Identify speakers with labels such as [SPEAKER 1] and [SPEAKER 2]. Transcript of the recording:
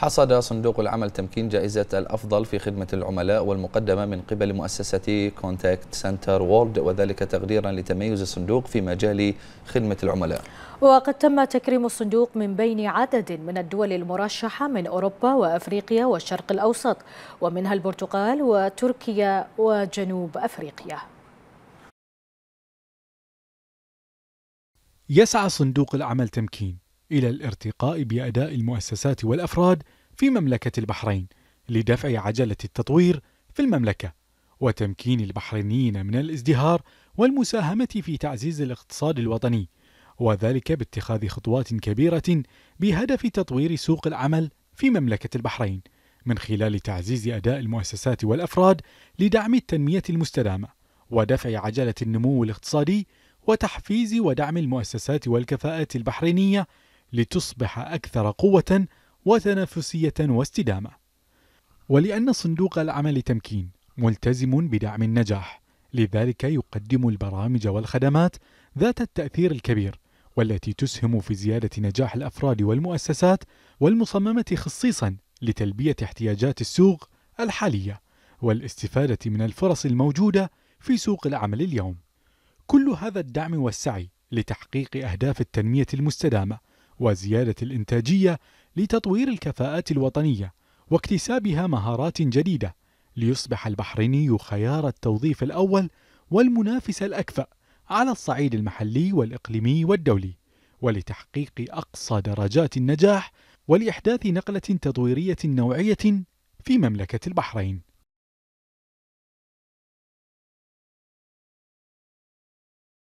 [SPEAKER 1] حصد صندوق العمل تمكين جائزة الأفضل في خدمة العملاء والمقدمة من قبل مؤسسة كونتاكت سنتر وورد وذلك تقديرا لتميز الصندوق في مجال خدمة العملاء وقد تم تكريم الصندوق من بين عدد من الدول المرشحة من أوروبا وأفريقيا والشرق الأوسط ومنها البرتغال وتركيا وجنوب أفريقيا يسعى صندوق العمل تمكين إلى الارتقاء بأداء المؤسسات والأفراد في مملكة البحرين لدفع عجلة التطوير في المملكة وتمكين البحرينيين من الازدهار والمساهمة في تعزيز الاقتصاد الوطني وذلك باتخاذ خطوات كبيرة بهدف تطوير سوق العمل في مملكة البحرين من خلال تعزيز أداء المؤسسات والأفراد لدعم التنمية المستدامة ودفع عجلة النمو الاقتصادي وتحفيز ودعم المؤسسات والكفاءات البحرينية لتصبح أكثر قوة وتنافسية واستدامة. ولأن صندوق العمل تمكين ملتزم بدعم النجاح، لذلك يقدم البرامج والخدمات ذات التأثير الكبير والتي تسهم في زيادة نجاح الأفراد والمؤسسات والمصممة خصيصا لتلبية احتياجات السوق الحالية والاستفادة من الفرص الموجودة في سوق العمل اليوم. كل هذا الدعم والسعي لتحقيق أهداف التنمية المستدامة وزيادة الإنتاجية لتطوير الكفاءات الوطنية واكتسابها مهارات جديدة ليصبح البحريني خيار التوظيف الأول والمنافس الأكفأ على الصعيد المحلي والإقليمي والدولي ولتحقيق أقصى درجات النجاح ولإحداث نقلة تطويرية نوعية في مملكة البحرين